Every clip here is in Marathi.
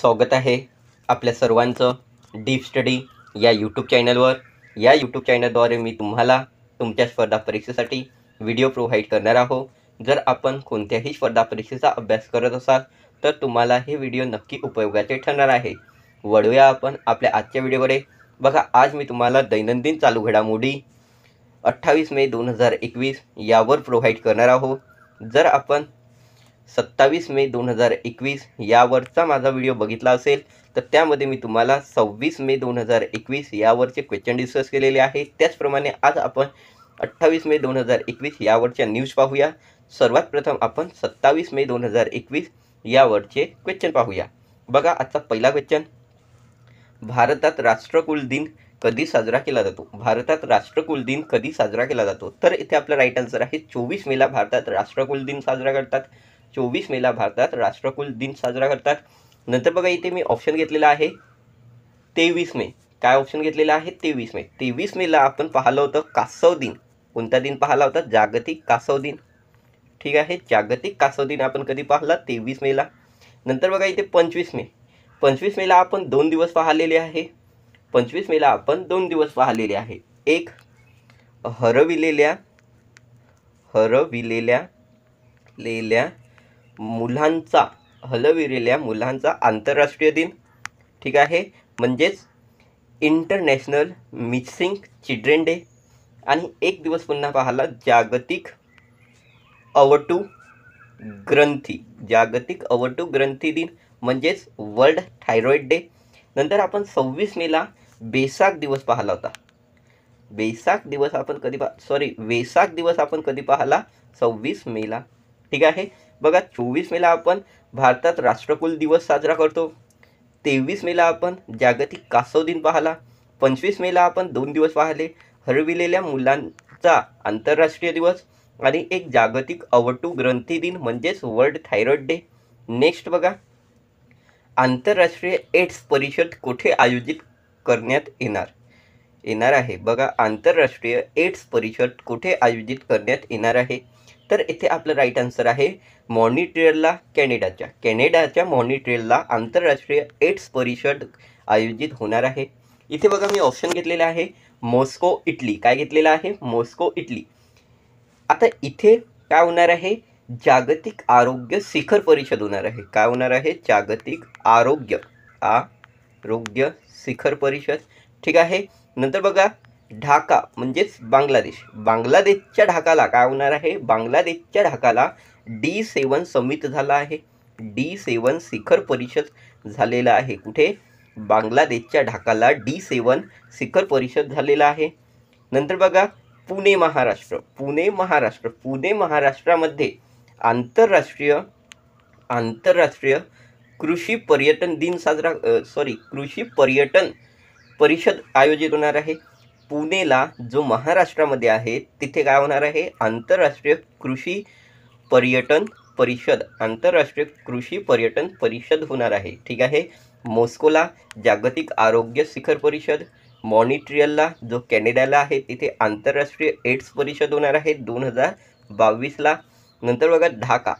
स्वागत आहे आपल्या सर्वांचं डीप स्टडी या यूट्यूब चॅनलवर या यूट्यूब चॅनलद्वारे मी तुम्हाला तुमच्या स्पर्धा परीक्षेसाठी व्हिडिओ प्रोव्हाइड करणार आहो जर आपण कोणत्याही स्पर्धा परीक्षेचा अभ्यास करत असाल तर तुम्हाला हे व्हिडिओ नक्की उपयोगाचे ठरणार आहे वळूया आपण आपल्या आजच्या व्हिडिओकडे बघा आज मी तुम्हाला दैनंदिन चालू घडामोडी अठ्ठावीस मे दोन हजार एकवीस यावर प्रोव्हाइड करणार आहो जर आपण सत्तावीस मे दोन हजार एकवीस यावरचा माझा व्हिडिओ बघितला असेल तर त्यामध्ये मी तुम्हाला सव्वीस मे दोन हजार एकवीस यावरचे क्वेश्चन डिस्कस केलेले आहे त्याचप्रमाणे आज आपण अठ्ठावीस मे दोन हजार एकवीस यावरच्या न्यूज पाहूया सर्वात प्रथम आपण सत्तावीस मे दोन हजार एकवीस यावरचे क्वेश्चन पाहूया बघा आजचा पहिला क्वेश्चन भारतात राष्ट्रकुल दिन कधी साजरा केला जातो भारतात राष्ट्रकुल दिन कधी साजरा केला जातो तर इथे आपला राईट आन्सर आहे चोवीस मेला भारतात राष्ट्रकुल दिन साजरा करतात चोवीस मेला भारतात राष्ट्रकुल दिन साजरा करतात नंतर बघा इथे मी ऑप्शन घेतलेला आहे तेवीस मे काय ऑप्शन घेतलेला आहे तेवीस मे तेवीस मेला आपण पाहिलं होतं कासव दिन कोणता दिन पाहिला होता जागतिक कासव दिन ठीक आहे जागतिक कासव दिन आपण कधी पाहिला तेवीस मेला नंतर बघा इथे पंचवीस मे पंचवीस मेला आपण दोन दिवस पाहिलेले आहे पंचवीस मेला आपण दोन दिवस पाहिलेले आहे एक हरविलेल्या हरविलेल्या लेल्या मुलांचा हलविलेल्या मुलांचा आंतरराष्ट्रीय दिन ठीक आहे म्हणजेच इंटरनॅशनल मिसिंग चिल्ड्रेन डे आणि एक दिवस पुन्हा पाहिला जागतिक अवटू ग्रंथी जागतिक अवटू ग्रंथी दिन म्हणजेच वर्ल्ड थायरॉईड डे नंतर आपण सव्वीस मेला बेसाख दिवस पाहिला होता बेसाख दिवस आपण कधी पा सॉरी वेसाख दिवस आपण कधी पाहिला सव्वीस मेला ठीक आहे बघा चोवीस मेला आपण भारतात राष्ट्रकुल दिवस साजरा करतो तेवीस मेला आपण जागतिक कासव दिन पाहला पंचवीस मेला आपण दोन दिवस पाहिले हरविलेल्या मुलांचा आंतरराष्ट्रीय दिवस आणि एक जागतिक अवटू ग्रंथी दिन म्हणजेच वर्ल्ड थायरॉइड डे नेक्स्ट बघा आंतरराष्ट्रीय एड्स परिषद कुठे आयोजित करण्यात येणार येणार आहे बघा आंतरराष्ट्रीय एड्स परिषद कुठे आयोजित करण्यात येणार आहे तर इथे आपलं राईट आन्सर आहे मॉनिट्रेलला कॅनेडाच्या कॅनेडाच्या मॉनिट्रेलला आंतरराष्ट्रीय एड्स परिषद आयोजित होणार आहे इथे बघा मी ऑप्शन घेतलेला आहे मॉस्को इटली काय घेतलेलं आहे मॉस्को इटली आता इथे काय होणार आहे जागतिक आरोग्य शिखर परिषद होणार आहे काय होणार आहे जागतिक आरोग्य आरोग्य शिखर परिषद ठीक आहे नंतर बघा ढाका म्हणजेच बांगलादेश बांगलादेशच्या ढाकाला काय होणार आहे बांगलादेशच्या ढाकाला डी सेवन समित झाला आहे डी सेवन शिखर परिषद झालेला आहे कुठे बांगलादेशच्या ढाकाला डी सेवन शिखर परिषद झालेला आहे नंतर बघा पुणे महाराष्ट्र पुणे महाराष्ट्र पुणे महाराष्ट्रामध्ये आंतरराष्ट्रीय आंतरराष्ट्रीय कृषी पर्यटन दिन साजरा सॉरी कृषी पर्यटन परिषद आयोजित होणार आहे पुणेला जो महाराष्ट्रामध्ये आहे तिथे काय होणार आहे आंतरराष्ट्रीय कृषी पर्यटन परिषद आंतरराष्ट्रीय कृषी पर्यटन परिषद होणार आहे ठीक आहे मॉस्कोला जागतिक आरोग्य शिखर परिषद मॉनिट्रियलला जो कॅनेडाला आहे तिथे आंतरराष्ट्रीय एड्स परिषद होणार आहे दोन हजार बावीसला नंतर बघा ढाका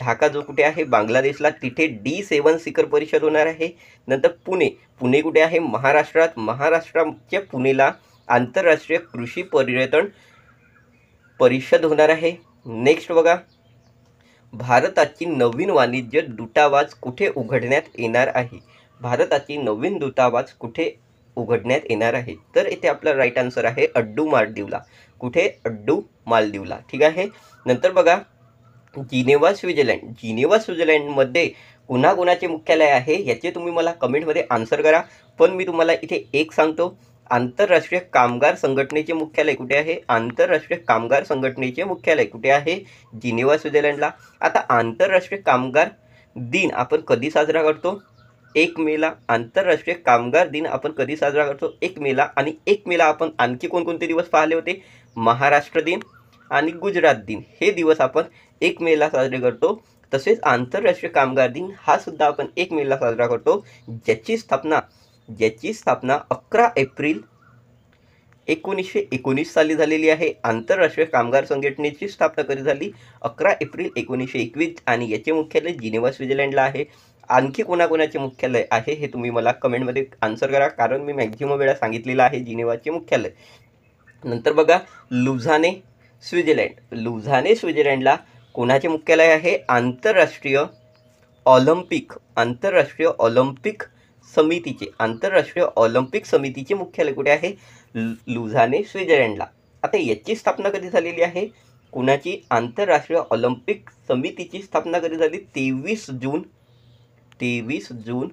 ढाका जो कुठे आहे बांगलादेशला तिथे डी सेवन शिखर परिषद होणार आहे नंतर पुणे पुणे कुठे आहे महाराष्ट्रात महाराष्ट्राच्या पुणेला आंतरराष्ट्रीय कृषी पर्यटन परिषद होणार आहे नेक्स्ट बघा भारताची नवीन वाणिज्य दूतावास कुठे उघडण्यात येणार आहे भारताची नवीन दूतावास कुठे उघडण्यात येणार आहे तर इथे आपला राईट आन्सर आहे अड्डू मालदीवला कुठे अड्डू मालदीवला ठीक आहे नंतर बघा जिनेवा स्वित्झर्लंड जिनेवा स्वित्झर्लंडमध्ये कुणाकुणाचे मुख्यालय आहे याचे तुम्ही मला कमेंटमध्ये आन्सर करा पण मी तुम्हाला इथे एक सांगतो आंतरराष्ट्रीय कामगार संघटनेचे मुख्यालय कुठे आहे आंतरराष्ट्रीय कामगार संघटनेचे मुख्यालय कुठे आहे जिनिवा स्वित्झर्लंडला आता आंतरराष्ट्रीय कामगार दिन आपण कधी साजरा करतो एक मेला आंतरराष्ट्रीय कामगार दिन आपण कधी साजरा करतो एक मेला आणि एक मेला आपण आणखी कोणकोणते दिवस पाहिले होते महाराष्ट्र दिन आणि गुजरात दिन हे दिवस आपण एक मेला साजरे करतो तसेच आंतरराष्ट्रीय कामगार दिन हा सुद्धा आपण एक मेला साजरा करतो ज्याची स्थापना ज्याची स्थापना अकरा एप्रिल एकोणीसशे एकोणीस साली झालेली आहे आंतरराष्ट्रीय कामगार संघटनेची स्थापना कधी झाली अकरा एप्रिल एकोणीसशे एकवीस आणि याचे मुख्यालय जिनेवा स्वित्झर्लंडला आहे आणखी कोणाकोणाचे मुख्यालय आहे हे तुम्ही मला कमेंटमध्ये आन्सर करा कारण मी मॅक्झिमम वेळा सांगितलेलं आहे जिनेवाचे मुख्यालय नंतर बघा लुझाने स्वित्झर्लंड लुझाने स्वित्झर्लंडला कोणाचे मुख्यालय आहे आंतरराष्ट्रीय ऑलिम्पिक आंतरराष्ट्रीय ऑलिम्पिक समितीचे आंतरराष्ट्रीय ऑलिम्पिक समितीचे मुख्यालय कुठे आहे लुझाने स्वित्झर्लंडला आता याची स्थापना कधी झालेली आहे कुणाची आंतरराष्ट्रीय ऑलिम्पिक समितीची स्थापना कधी झाली तेवीस जून तेवीस जून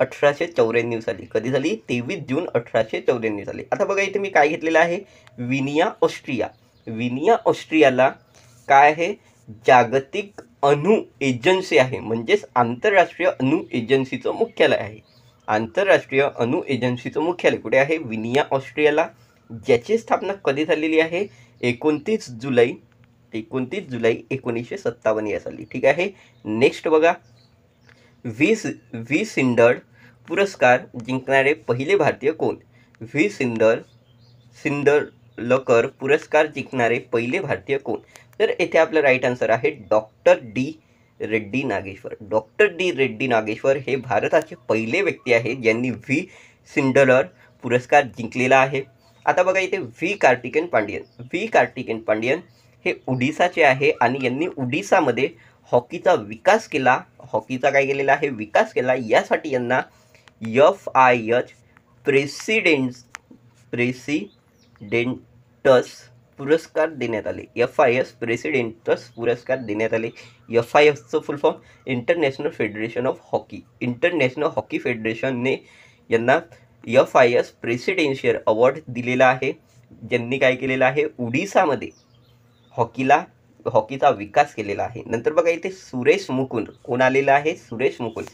अठराशे चौऱ्याण्णव साली कधी झाली तेवीस जून अठराशे चौऱ्याण्णव साली आता बघा इथे मी काय घेतलेलं आहे विनिया ऑस्ट्रिया विनिया ऑस्ट्रियाला काय आहे जागतिक अणु एजन्सी आहे म्हणजेच आंतरराष्ट्रीय अणु एजन्सीचं मुख्यालय आहे आंतरराष्ट्रीय अणु एजन्सीचं मुख्यालय कुठे आहे विनिया ऑस्ट्रियाला ज्याची स्थापना कधी झालेली आहे एकोणतीस जुलै एकोणतीस जुलै एकोणीसशे सत्तावन्न या साली ठीक आहे नेक्स्ट बघा व्ही व्ही सिंडर पुरस्कार जिंकणारे पहिले भारतीय कोण व्ही सिंडर सिंडर लकर पुरस्कार जिंकणारे पहिले भारतीय कोण तर येथे आपलं राईट आन्सर आहे doctor D Reddy Nageshwar doctor D Reddy Nageshwar हे भारताचे पहिले व्यक्ती आहेत ज्यांनी व्ही सिंडलर पुरस्कार जिंकलेला आहे आता बघा इथे व्ही कार्तिकेन पांडियन व्ही कार्तिकेन पांडियन हे उडिसाचे आहे आणि यांनी उडिसामध्ये हॉकीचा विकास केला हॉकीचा काय केलेला आहे विकास केला यासाठी यांना F I H president president's पुरस्कार देण्यात आले एफ आय एस प्रेसिडेंटस पुरस्कार देण्यात आले एफ आय एसचं full form international federation of hockey international hockey फेडरेशनने यांना F I S presidential award दिलेला आहे ज्यांनी काय केलेलं आहे उडिसामध्ये हॉकीला हॉकीचा विकास केलेला आहे नंतर बघा इथे सुरेश मुकुंद कोण आलेला आहे सुरेश मुकुंद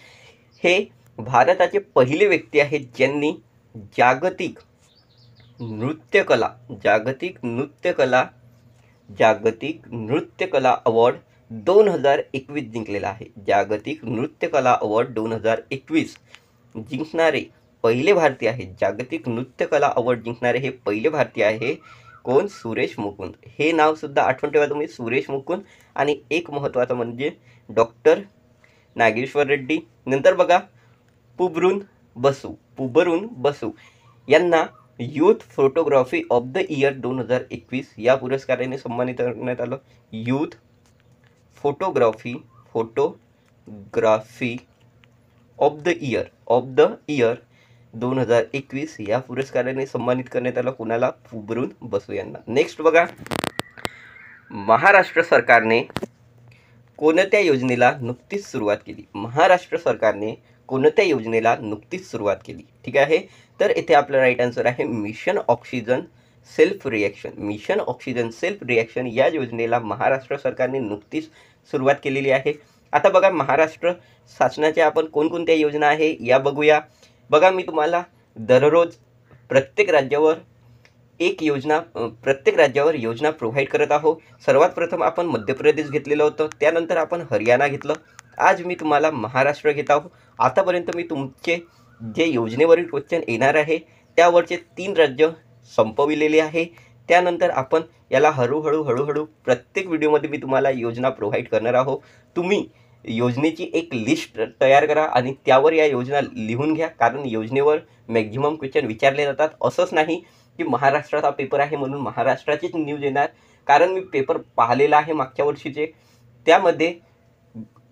हे भारताचे पहिले व्यक्ती आहेत ज्यांनी जागतिक नृत्यकला जागतिक नृत्यकला जागतिक नृत्यकला अवॉर्ड दोन हजार एकवीस जिंकलेला आहे जागतिक नृत्यकला अवॉर्ड दोन हजार एकवीस जिंकणारे पहिले भारतीय आहेत जागतिक नृत्यकला अवॉर्ड जिंकणारे हे पहिले भारतीय आहे कोण सुरेश मुकुंद हे नावसुद्धा आठवण ठेवा तुम्ही सुरेश मुकुंद आणि एक महत्त्वाचं म्हणजे डॉक्टर नागेश्वर रेड्डी नंतर बघा पुबरून बसू पुबरून बसू यांना youth photography of the year दोन हजार एकवीस या पुरस्काराने सन्मानित करण्यात आलं youth photography photography of the year of the year दोन हजार एकवीस या पुरस्काराने सन्मानित करण्यात आलं कुणाला फुबरून बसू यांना नेक्स्ट बघा महाराष्ट्र सरकारने कोणत्या योजनेला नुकतीच सुरुवात केली महाराष्ट्र सरकारने कोणत्या योजनेला नुकतीच सुरुवात केली ठीक आहे तर इथे आपलं राईट आन्सर आहे mission oxygen self reaction mission oxygen self reaction या योजनेला महाराष्ट्र सरकारने नुकतीच सुरुवात केलेली आहे आता बघा महाराष्ट्र शासनाच्या आपण कोणकोणत्या योजना आहे या बघूया बघा मी तुम्हाला दररोज प्रत्येक राज्यावर एक योजना प्रत्येक राज्यावर योजना प्रोव्हाइड करत आहो सर्वात प्रथम आपण मध्य प्रदेश घेतलेलं होतं त्यानंतर आपण हरियाणा घेतलं आज मी तुम्हाला महाराष्ट्र घेत आहो आतापर्यंत मी तुमचे जे योजनेवरील क्वेश्चन येणार आहे त्यावरचे तीन राज्य संपविलेले आहे त्यानंतर आपण याला हळूहळू हळूहळू प्रत्येक व्हिडिओमध्ये मी तुम्हाला योजना प्रोव्हाइड करणार आहोत तुम्ही योजनेची एक लिस्ट तयार करा आणि त्यावर या योजना लिहून घ्या कारण योजनेवर मॅक्झिमम क्वेश्चन विचारले जातात असंच नाही की महाराष्ट्राचा पेपर आहे म्हणून महाराष्ट्राचीच न्यूज येणार कारण मी पेपर पाहिलेला आहे मागच्या वर्षीचे त्यामध्ये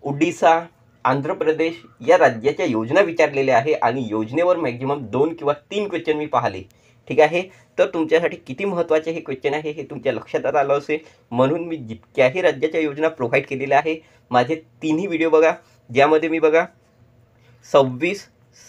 उडिसा आंध्र प्रदेश या राज्याच्या योजना विचारलेल्या आहे आणि योजनेवर मॅक्झिमम दोन किंवा तीन क्वेश्चन मी पाहिले ठीक आहे तर तुमच्यासाठी किती महत्त्वाचे हे क्वेश्चन आहे हे तुमच्या लक्षात आलं असेल म्हणून मी जितक्याही राज्याच्या योजना प्रोव्हाइड केलेल्या आहे माझे तिन्ही व्हिडिओ बघा ज्यामध्ये मी बघा सव्वीस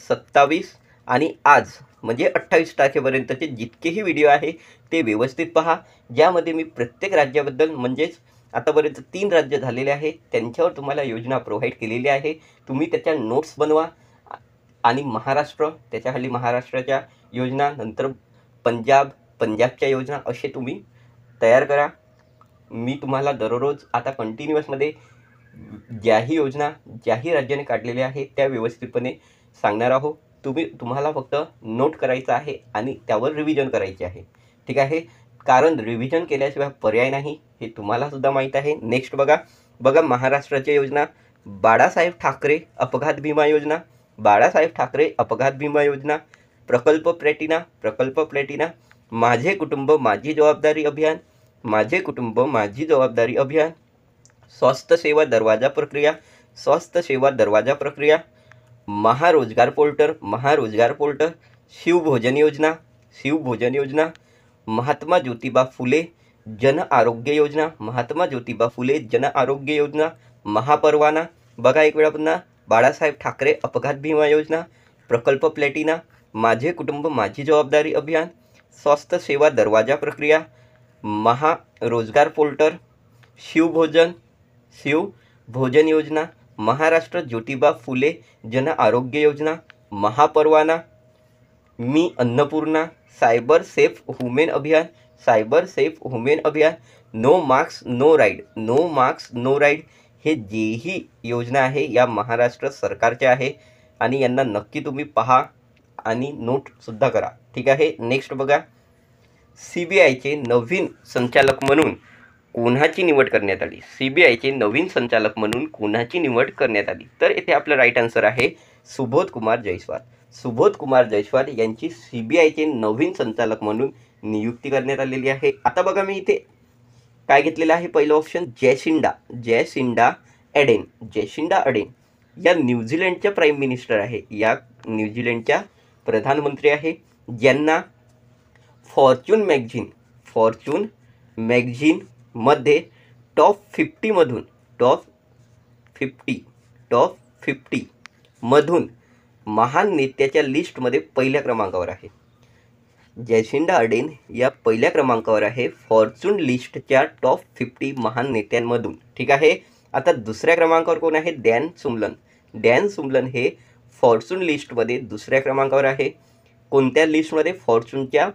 सत्तावीस आणि आज म्हणजे अठ्ठावीस तारखेपर्यंतचे जितकेही व्हिडिओ आहे ते व्यवस्थित पहा ज्यामध्ये मी प्रत्येक राज्याबद्दल म्हणजेच आतापर्यंत तीन राज्य झालेले आहे त्यांच्यावर तुम्हाला योजना प्रोव्हाइड केलेली आहे तुम्ही त्याच्या नोट्स बनवा आणि महाराष्ट्र त्याच्याखाली महाराष्ट्राच्या योजना नंतर पंजाब पंजाबच्या योजना असे तुम्ही तयार करा मी तुम्हाला दररोज आता कंटिन्युअसमध्ये ज्याही योजना ज्याही राज्याने काढलेल्या आहेत त्या व्यवस्थितपणे सांगणार आहो तुम्ही तुम्हाला फक्त नोट करायचं आहे आणि त्यावर रिव्हिजन करायचे आहे ठीक आहे कारण रिव्हिजन केल्याशिवाय पर्याय नाही हे तुम्हाला सुद्धा माहीत आहे नेक्स्ट बघा बघा महाराष्ट्राच्या योजना बाळासाहेब ठाकरे अपघात विमा योजना बाळासाहेब ठाकरे अपघात विमा योजना प्रकल्प प्लॅटिना प्रकल्प प्लॅटिना माझे कुटुंब माझी जबाबदारी अभियान माझे कुटुंब माझी जबाबदारी अभियान स्वस्त सेवा दरवाजा प्रक्रिया स्वस्त सेवा दरवाजा प्रक्रिया महारोजगार पोर्टल महारोजगार पोर्टल शिवभोजन योजना शिवभोजन योजना महात्मा ज्योतिबा फुले जन आरोग्य योजना महात्मा ज्योतिबा फुले जन आरोग्य योजना महापरवाना बघा एक वेळा पुन्हा बाळासाहेब ठाकरे अपघात भीमा योजना प्रकल्प प्लॅटिना माझे कुटुंब माझी जबाबदारी अभियान स्वास्थ्य सेवा दरवाजा प्रक्रिया महा रोजगार पोर्टल शिवभोजन शिव भोजन योजना महाराष्ट्र ज्योतिबा फुले जन आरोग्य योजना महापरवाना मी अन्नपूर्णा सायबर सेफ वुमेन अभियान सायबर सेफ वुमेन अभियान no marks no ride no marks no ride हे जेही योजना आहे या महाराष्ट्र सरकारच्या आहे आणि यांना नक्की तुम्ही पहा आणि नोटसुद्धा करा ठीक आहे नेक्स्ट बघा सी बी आयचे नवीन संचालक म्हणून कोणाची निवड करण्यात आली सी बी आयचे नवीन संचालक म्हणून कोणाची निवड करण्यात आली तर येथे आपलं राईट आन्सर आहे सुबोध कुमार जयस्वाल सुबोध कुमार जयस्वाल यांची सी बी आयचे नवीन संचालक म्हणून नियुक्ती करण्यात आलेली आहे आता बघा मी इथे काय घेतलेलं आहे पहिलं ऑप्शन जयशिंडा जयशिंडा अडेन जयशिंडा अडेन या न्यूझीलंडच्या प्राईम मिनिस्टर आहे या न्यूझीलंडच्या प्रधानमंत्री आहे ज्यांना फॉर्च्यून मॅगझिन फॉर्च्यून मॅगझिनमध्ये टॉप फिफ्टीमधून टॉप फिफ्टी टॉप फिफ्टीमधून महान नेत्याच्या लिस्टमध्ये पहिल्या क्रमांकावर आहे जॅसिंडा अडेन या पहिल्या क्रमांकावर आहे फॉर्च्यून लिस्टच्या टॉप फिफ्टी महान नेत्यांमधून ठीक आहे आता दुसऱ्या क्रमांकावर कोण आहे डॅन सुमलन डॅन सुमलन हे फॉर्च्यून लिस्टमध्ये दुसऱ्या क्रमांकावर आहे कोणत्या लिस्टमध्ये फॉर्च्यूनच्या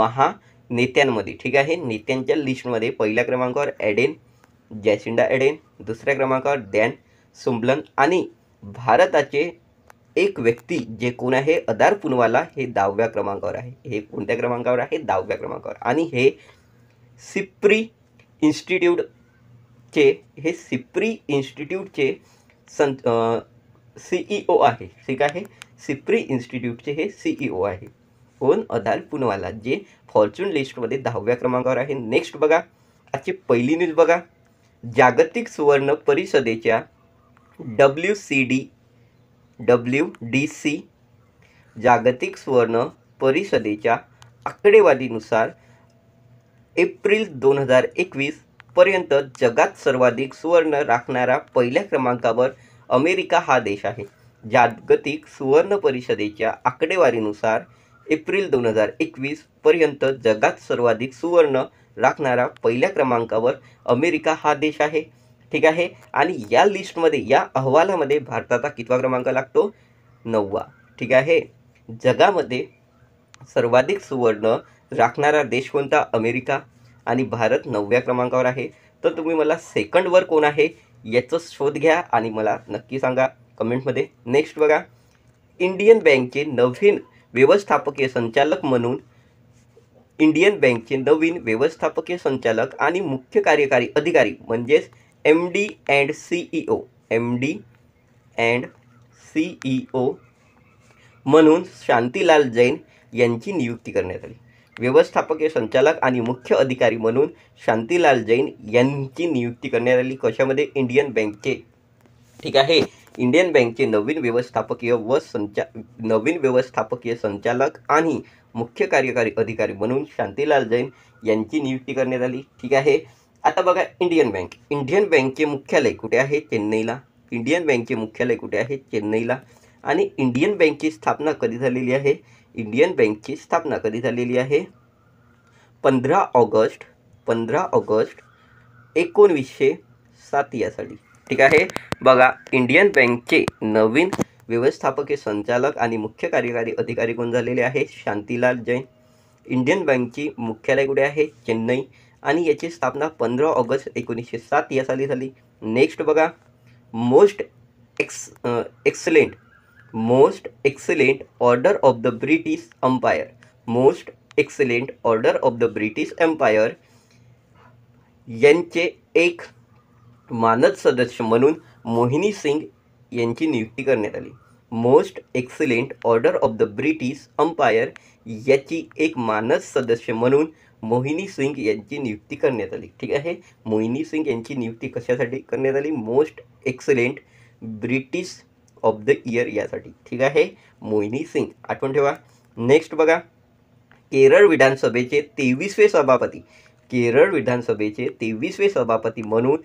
महा नेत्यांमध्ये ठीक आहे नेत्यांच्या लिस्टमध्ये पहिल्या क्रमांकावर ॲडेन जॅसिंडा ॲडेन दुसऱ्या क्रमांकावर डॅन सुमलन आणि भारताचे एक व्यक्ती जे कोण आहे अदार पुनवाला हे दहाव्या क्रमांकावर आहे हे कोणत्या क्रमांकावर आहे दहाव्या क्रमांकावर आणि हे सिप्री इन्स्टिट्यूटचे हे सिप्री इन्स्टिट्यूटचे सं सीईओ e आहे ठीक आहे सिप्री इन्स्टिट्यूटचे हे सीईओ e आहे कोण अदार पुनवाला जे फॉर्च्यून लिस्टमध्ये दहाव्या क्रमांकावर आहे नेक्स्ट बघा आजची पहिली न्यूज बघा जागतिक सुवर्ण परिषदेच्या W C D W D C जागतिक सुवर्ण परिषदेच्या आकडेवारीनुसार एप्रिल दोन हजार एकवीसपर्यंत जगात सर्वाधिक सुवर्ण राखणारा पहिल्या क्रमांकावर अमेरिका हा देश आहे जागतिक सुवर्ण परिषदेच्या आकडेवारीनुसार एप्रिल दोन हजार पर्यंत जगात सर्वाधिक सुवर्ण राखणारा पहिल्या क्रमांकावर अमेरिका हा देश आहे ठीक आहे आणि या लिस्टमध्ये या अहवालामध्ये भारताचा कितवा क्रमांक लागतो नववा ठीक आहे जगामध्ये सर्वाधिक सुवर्ण राखणारा देश कोणता अमेरिका आणि भारत नवव्या क्रमांकावर आहे तर तुम्ही मला सेकंडवर कोण आहे याचं शोध घ्या आणि मला नक्की सांगा कमेंटमध्ये नेक्स्ट बघा इंडियन बँकचे नवीन व्यवस्थापकीय संचालक म्हणून इंडियन बँकचे नवीन व्यवस्थापकीय संचालक आणि मुख्य कार्यकारी अधिकारी म्हणजेच M D and CEO M D and CEO म्हणून शांतीलाल जैन यांची नियुक्ती करण्यात आली व्यवस्थापकीय संचालक आणि मुख्य अधिकारी म्हणून शांतीलाल जैन यांची नियुक्ती करण्यात आली कशामध्ये इंडियन बँकचे ठीक आहे इंडियन बँकचे नवीन व्यवस्थापकीय व संचा नवीन व्यवस्थापकीय संचालक आणि मुख्य कार्यकारी अधिकारी म्हणून शांतीलाल जैन यांची नियुक्ती करण्यात आली ठीक आहे आता बघा इंडियन बँक इंडियन बँकचे मुख्यालय कुठे आहे चेन्नईला इंडियन बँकचे मुख्यालय कुठे आहे चेन्नईला आणि इंडियन बँकची स्थापना कधी झालेली आहे इंडियन बँकची स्थापना कधी झालेली आहे पंधरा ऑगस्ट पंधरा ऑगस्ट एकोणवीसशे सात या साली ठीक आहे बघा इंडियन बँकचे नवीन व्यवस्थापकीय संचालक आणि मुख्य कार्यकारी अधिकारी कोण झालेले आहे शांतीलाल जैन इंडियन बँकची मुख्यालय कुठे आहे चेन्नई आणि याची स्थापना पंधरा ऑगस्ट एकोणीसशे सात या साली झाली नेक्स्ट बघा most ex excellent most excellent order of the British Empire most excellent order of the British Empire यांचे एक मानद सदस्य म्हणून मोहिनी सिंग यांची नियुक्ती करण्यात आली most excellent order of the British Empire याची एक मानद सदस्य म्हणून मोहिनी सिंग यांची नियुक्ती करण्यात आली ठीक आहे मोहिनी सिंग यांची नियुक्ती कशासाठी करण्यात आली most excellent British of the year यासाठी ठीक आहे मोहिनी सिंग आठवण ठेवा नेक्स्ट बघा केरळ विधानसभेचे तेवीसवे सभापती केरळ विधानसभेचे तेवीसवे सभापती म्हणून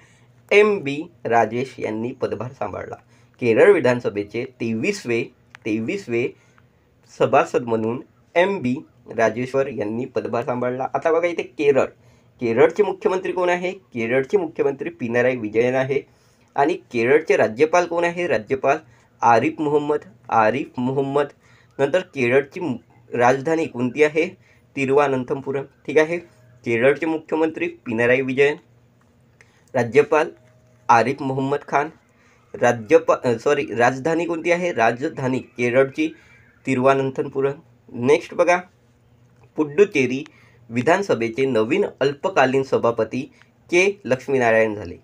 एम बी राजेश यांनी पदभार सांभाळला केरळ विधानसभेचे तेवीसवे तेवीसवे सभासद म्हणून एम बी राजेश्वर यांनी पदभार सांभाळला आता बघा इथे केरळ केरळचे मुख्यमंत्री कोण आहे केरळचे मुख्यमंत्री पिनाराय विजयन आहे आणि केरळचे राज्यपाल कोण आहे राज्यपाल आरिफ मोहम्मद आरिफ मोहम्मद नंतर केरळची राजधानी कोणती आहे तिरुवनंतपुरम ठीक आहे केरळचे मुख्यमंत्री पिनाराई विजयन राज्यपाल आरिफ मोहम्मद खान राज्यपा सॉरी राजधानी कोणती आहे राजधानी केरळची तिरुवनंतपुरम नेक्स्ट बघा पुड्डुचेरी विधानसभेचे नवीन अल्पकालीन सभापती के लक्ष्मीनारायण झाले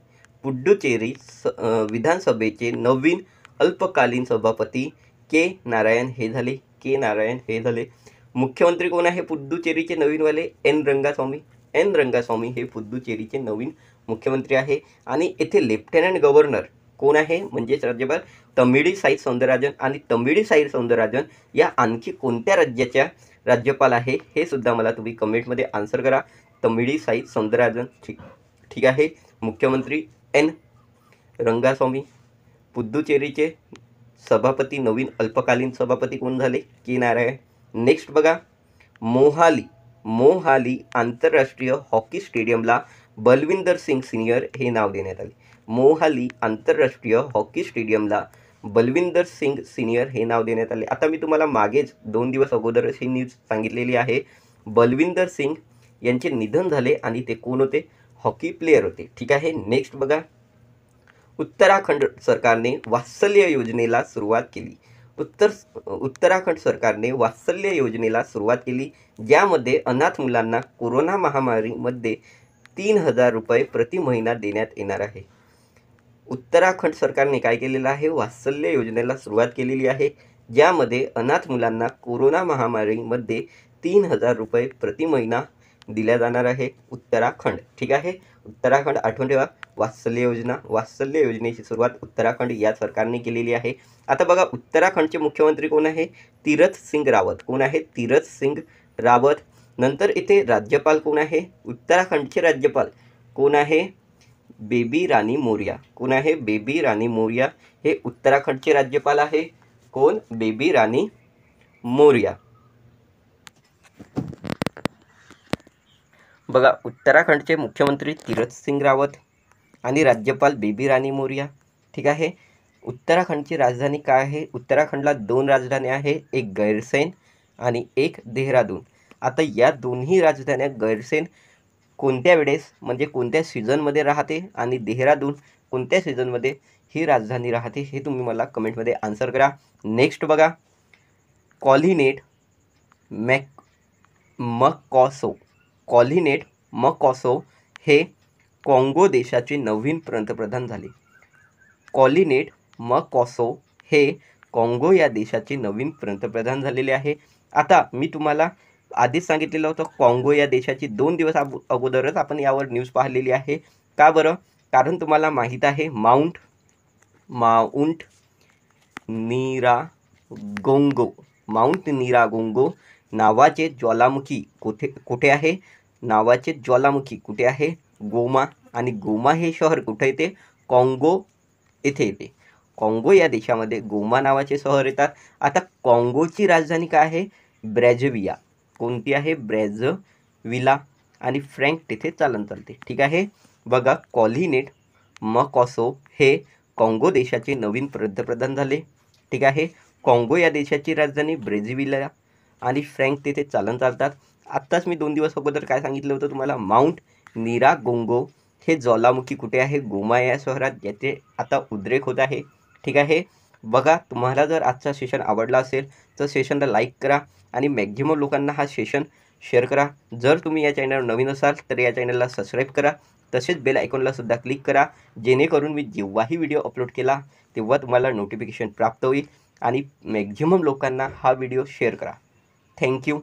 पुड्डुचेरी स विधानसभेचे नवीन अल्पकालीन सभापती के नारायण हे झाले के नारायण हे झाले मुख्यमंत्री कोण आहे पुड्डुचेरीचे नवीनवाले एन रंगास्वामी एन रंगास्वामी हे पुडुचेरीचे नवीन मुख्यमंत्री आहे आणि येथे लेफ्टनंट गव्हर्नर कोण आहे म्हणजेच राज्यपाल तमिळी साई सौंदरराजन आणि तमिळी साई सौंदरराजन या आणखी कोणत्या राज्याच्या राज्यपाल आहे हे सुद्धा मला तुम्ही कमेंटमध्ये आन्सर करा तमिळी साई सौंदरराजन ठीक ठीक आहे मुख्यमंत्री एन रंगास्वामी पुद्दुचेरीचे सभापती नवीन अल्पकालीन सभापती कोण झाले के नारायण नेक्स्ट बघा मोहाली मोहाली आंतरराष्ट्रीय हॉकी स्टेडियमला बलविंदर सिंग सिनियर हे नाव देण्यात आले मोहाली आंतरराष्ट्रीय हॉकी स्टेडियमला बलविंदर सिंग सिनियर हे नाव देण्यात आले आता मी तुम्हाला मागेच दोन दिवस अगोदर अशी न्यूज सांगितलेली आहे बलविंदर सिंग यांचे निधन झाले आणि ते कोण होते हॉकी प्लेयर होते ठीक आहे नेक्स्ट बघा उत्तराखंड सरकारने वात्सल्य योजनेला सुरुवात केली उत्तर उत्तराखंड सरकारने वात्सल्य योजनेला सुरुवात केली ज्यामध्ये अनाथ मुलांना कोरोना महामारीमध्ये तीन हजार रुपये प्रति महिना देण्यात येणार आहे उत्तराखंड सरकारने काय केलेलं आहे वात्सल्य योजनेला सुरुवात केलेली आहे ज्यामध्ये अनाथ मुलांना कोरोना महामारीमध्ये तीन हजार रुपये प्रति महिना दिल्या जाणार आहे उत्तराखंड ठीक आहे उत्तराखंड आठवून ठेवा वात्सल्य योजना वात्सल्य योजनेची सुरुवात उत्तराखंड या सरकारने केलेली आहे आता बघा उत्तराखंडचे मुख्यमंत्री कोण आहे तीरथ सिंग रावत कोण आहे तीरथ सिंग रावत नंतर इथे राज्यपाल कोण आहे उत्तराखंडचे राज्यपाल कोण आहे बेबी राणी मोर्या कोण आहे बेबी राणी मोर्या हे उत्तराखंडचे राज्यपाल आहे कोण बेबी राणी मोर्या बघा उत्तराखंडचे मुख्यमंत्री तीरथ सिंग रावत आणि राज्यपाल बेबी राणी मोर्या ठीक आहे उत्तराखंडची राजधानी काय आहे उत्तराखंडला दोन राजधानी आहे एक गैरसेन आणि एक देहरादून आता या दोन्ही राजधान्या गैरसेन कोणत्या वेळेस म्हणजे कोणत्या सीझनमध्ये राहते आणि देहरादून कोणत्या सीझनमध्ये ही राजधानी राहते हे तुम्ही मला कमेंटमध्ये आन्सर करा नेक्स्ट बघा कॉलिनेट मॅक मकॉसो कॉलिनेट मकॉसो हे कॉंगो देशाचे नवीन पंतप्रधान झाले कॉलिनेट कॉसो हे कॉंगो या देशाचे नवीन पंतप्रधान झालेले आहे आता मी तुम्हाला आधीच सांगितलेलं होतं काँगो या देशाची दोन दिवस अगोदरच आपण यावर न्यूज पाहिलेली आहे का बरं कारण तुम्हाला माहीत आहे mount mount Nyiragongo mount Gongo नावाचे ज्वालामुखी कुठे कुठे आहे नावाचे ज्वालामुखी कुठे आहे गोमा आणि गोमा हे शहर कुठे येते काँगो येथे येते काँगो या देशामध्ये गोमा नावाचे शहर येतात आता काँगोची राजधानी काय आहे ब्रॅझविया कोणती आहे ब्रेझ विला आणि फ्रँक तिथे चालन चालते ठीक आहे बघा कॉलिनेट मकॉसो हे काँगो देशाचे नवीन पंतप्रधान झाले ठीक आहे काँगो या देशाची राजधानी ब्रेझिविला आणि फ्रँक तिथे चालन चालतात आत्ताच मी दोन दिवस अगोदर काय सांगितलं होतं तुम्हाला माउंट निरा गोंगो हे ज्वालामुखी कुठे आहे गोमा या शहरात ज्याचे आता उद्रेक होत आहे ठीक आहे बघा तुम्हाला जर आजचा सेशन आवडला असेल तर सेशनला लाईक करा आणि मॅक्झिमम लोकांना हा सेशन शेअर करा जर तुम्ही या चॅनलवर नवीन असाल तर या चॅनलला सबस्क्राईब करा तसेच बेल सुद्धा क्लिक करा जेणेकरून मी जेव्हाही व्हिडिओ अपलोड केला तेव्हा तुम्हाला नोटिफिकेशन प्राप्त होईल आणि मॅक्झिमम लोकांना हा व्हिडिओ शेअर करा थँक्यू